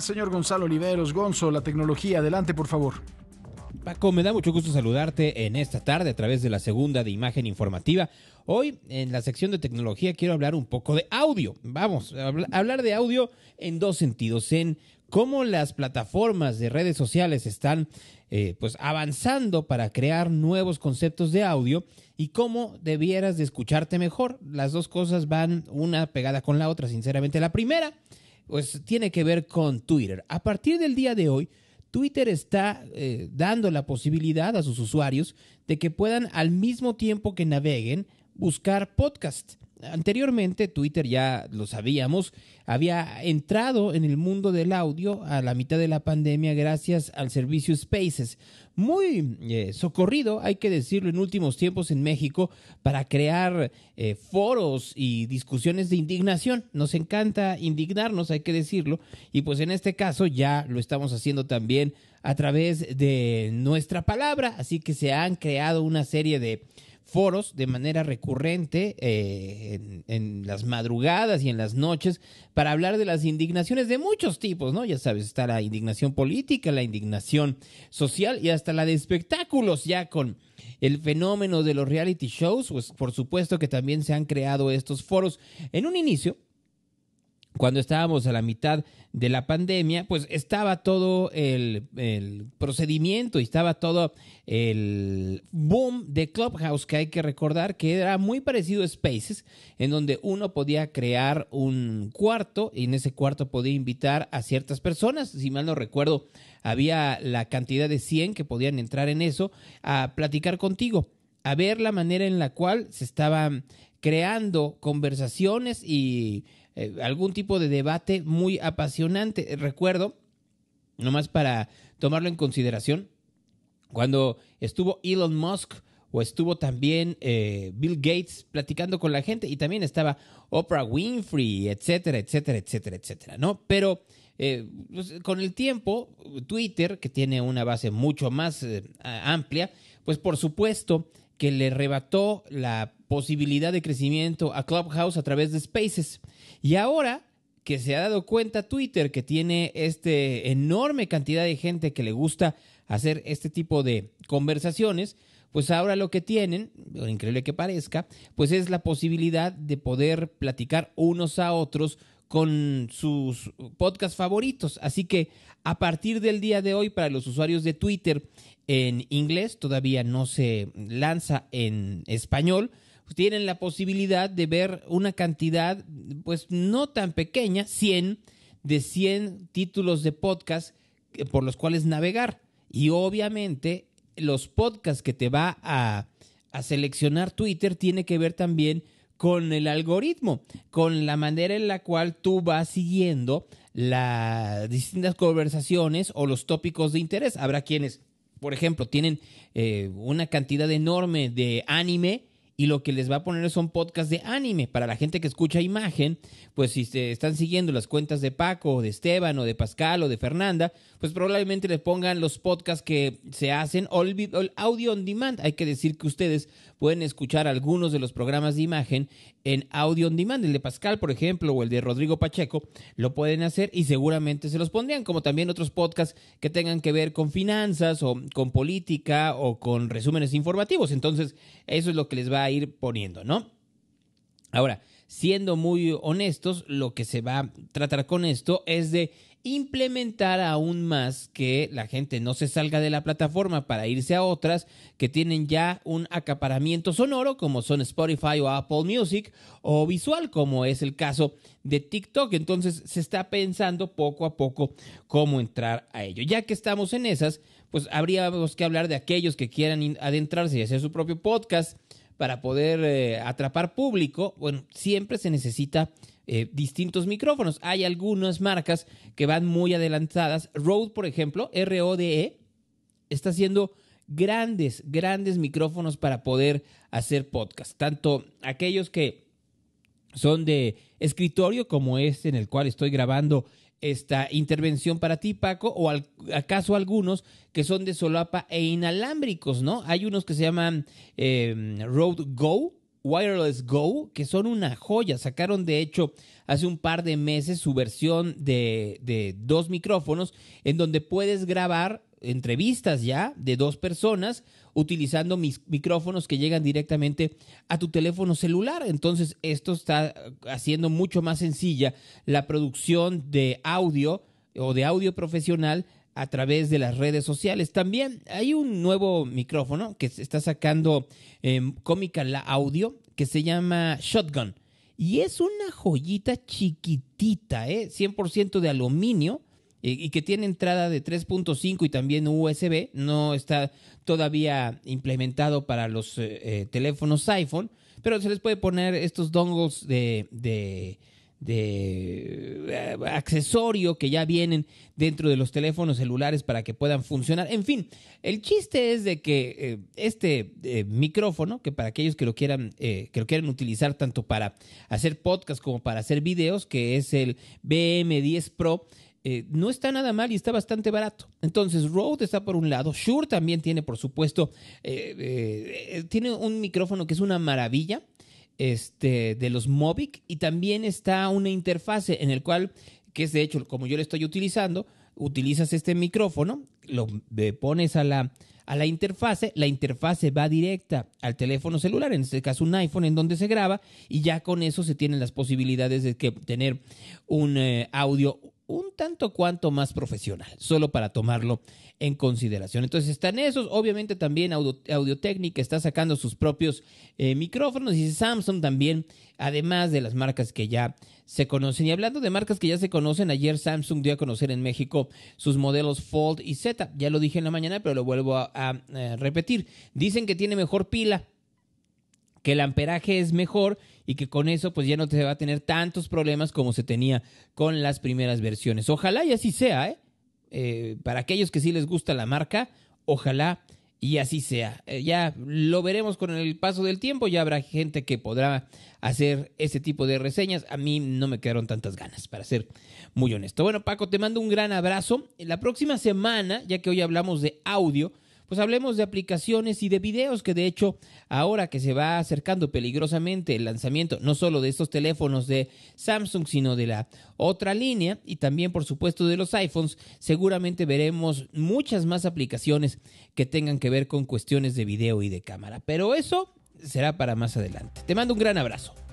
Ah, señor Gonzalo Oliveros, Gonzo, la tecnología, adelante por favor. Paco, me da mucho gusto saludarte en esta tarde a través de la segunda de imagen informativa. Hoy en la sección de tecnología quiero hablar un poco de audio. Vamos, a hablar de audio en dos sentidos, en cómo las plataformas de redes sociales están eh, pues avanzando para crear nuevos conceptos de audio y cómo debieras de escucharte mejor. Las dos cosas van una pegada con la otra, sinceramente. La primera pues tiene que ver con Twitter. A partir del día de hoy, Twitter está eh, dando la posibilidad a sus usuarios de que puedan al mismo tiempo que naveguen buscar podcast. Anteriormente, Twitter ya lo sabíamos, había entrado en el mundo del audio a la mitad de la pandemia gracias al servicio Spaces, muy eh, socorrido, hay que decirlo, en últimos tiempos en México para crear eh, foros y discusiones de indignación. Nos encanta indignarnos, hay que decirlo, y pues en este caso ya lo estamos haciendo también a través de nuestra palabra, así que se han creado una serie de foros de manera recurrente eh, en, en, las madrugadas y en las noches para hablar de las indignaciones de muchos tipos, ¿no? Ya sabes, está la indignación política, la indignación social y hasta la de espectáculos ya con el fenómeno de los reality shows, pues por supuesto que también se han creado estos foros. En un inicio, cuando estábamos a la mitad de la pandemia, pues estaba todo el, procedimiento y estaba todo el boom de Clubhouse, que hay que recordar que era muy parecido a Spaces, en donde uno podía crear un cuarto y en ese cuarto podía invitar a ciertas personas, si mal no recuerdo, había la cantidad de 100 que podían entrar en eso a platicar contigo a ver la manera en la cual se estaban creando conversaciones y eh, algún tipo de debate muy apasionante. Recuerdo, nomás para tomarlo en consideración, cuando estuvo Elon Musk o estuvo también eh, Bill Gates platicando con la gente y también estaba Oprah Winfrey, etcétera, etcétera, etcétera, etcétera, ¿no? Pero eh, pues, con el tiempo, Twitter, que tiene una base mucho más amplia, pues por supuesto que le arrebató la posibilidad de crecimiento a Clubhouse a través de Spaces. Y ahora que se ha dado cuenta Twitter que tiene esta enorme cantidad de gente que le gusta hacer este tipo de conversaciones, pues ahora lo que tienen, increíble que parezca, pues es la posibilidad de poder platicar unos a otros con sus podcasts favoritos. Así que a partir del día de hoy, para los usuarios de Twitter en inglés, todavía no se lanza en español, pues tienen la posibilidad de ver una cantidad, pues no tan pequeña, 100, de 100 títulos de podcast eh, por los cuales navegar. Y obviamente los podcasts que te va a, a seleccionar Twitter tiene que ver también con el algoritmo, con la manera en la cual tú vas siguiendo las distintas conversaciones o los tópicos de interés. Habrá quienes, por ejemplo, tienen eh, una cantidad enorme de anime y lo que les va a poner son podcasts de anime. Para la gente que escucha imagen, pues si se están siguiendo las cuentas de Paco, o de Esteban, o de Pascal, o de Fernanda, pues probablemente les pongan los podcasts que se hacen o el audio on demand. Hay que decir que ustedes pueden escuchar algunos de los programas de imagen en audio on demand. El de Pascal, por ejemplo, o el de Rodrigo Pacheco, lo pueden hacer y seguramente se los pondrían, como también otros podcasts que tengan que ver con finanzas o con política o con resúmenes informativos. Entonces, eso es lo que les va a ir poniendo, ¿no? Ahora, siendo muy honestos, lo que se va a tratar con esto es de implementar aún más que la gente no se salga de la plataforma para irse a otras que tienen ya un acaparamiento sonoro como son Spotify o Apple Music o visual como es el caso de TikTok. Entonces se está pensando poco a poco cómo entrar a ello. Ya que estamos en esas, pues habríamos que hablar de aquellos que quieran adentrarse y hacer su propio podcast para poder eh, atrapar público, bueno, siempre se necesita eh, distintos micrófonos. Hay algunas marcas que van muy adelantadas. Rode, por ejemplo, R-O-D-E, está haciendo grandes, grandes micrófonos para poder hacer podcast. Tanto aquellos que son de escritorio, como este en el cual estoy grabando esta intervención para ti, Paco, o acaso algunos que son de solapa e inalámbricos, ¿no? Hay unos que se llaman em, Road Go, Wireless Go, que son una joya. Sacaron, de hecho, hace un par de meses su versión de, de dos micrófonos en donde puedes grabar entrevistas ya de dos personas utilizando mis micrófonos que llegan directamente a tu teléfono celular. Entonces esto está eh, haciendo mucho más sencilla la producción de audio o de audio profesional a través de las redes sociales. También hay un nuevo micrófono que se está sacando eh, cómica la audio que se llama Shotgun. Y es una joyita chiquitita, ¿eh? 100% de aluminio y que tiene entrada de 3.5 y también USB, no está todavía implementado para los eh, eh, teléfonos iPhone, pero se les puede poner estos dongles de, de, eh, accesorio que ya vienen dentro de los teléfonos celulares para que puedan funcionar. En fin, el chiste es de que este micrófono, que para aquellos que lo quieran, que lo quieran utilizar tanto para hacer podcast como para hacer videos, que es el BM10 Pro, eh, no está nada mal y está bastante barato. Entonces, Rode está por un lado, Shure también tiene, por supuesto, eh, eh, tiene un micrófono que es una maravilla. Este, de los Movic y también está una interfase en el cual, que es de hecho como yo le estoy utilizando, utilizas este micrófono, lo pones a la, a la interfase, la interfase va directa al teléfono celular, en este caso un iPhone en donde se graba y ya con eso se tienen las posibilidades de que tener un audio un tanto cuanto más profesional, solo para tomarlo en consideración. Entonces están esos, obviamente también Audio, está sacando sus propios eh, micrófonos y Samsung también, además de las marcas que ya se conocen. Y hablando de marcas que ya se conocen, ayer Samsung dio a conocer en México sus modelos Fold y Z, ya lo dije en la mañana, pero lo vuelvo a eh, repetir. Dicen que tiene mejor pila que el amperaje es mejor y que con eso pues ya no te va a tener tantos problemas como se tenía con las primeras versiones. Ojalá y así sea, ¿eh? eh para aquellos que sí les gusta la marca, ojalá y así sea. Eh, ya lo veremos con el paso del tiempo, ya habrá gente que podrá hacer ese tipo de reseñas. A mí no me quedaron tantas ganas, para ser muy honesto. Bueno, Paco, te mando un gran abrazo. La próxima semana, ya que hoy hablamos de audio, pues hablemos de aplicaciones y de videos que de hecho ahora que se va acercando peligrosamente el lanzamiento no solo de estos teléfonos de Samsung sino de la otra línea y también por supuesto de los iPhones seguramente veremos muchas más aplicaciones que tengan que ver con cuestiones de video y de cámara pero eso será para más adelante te mando un gran abrazo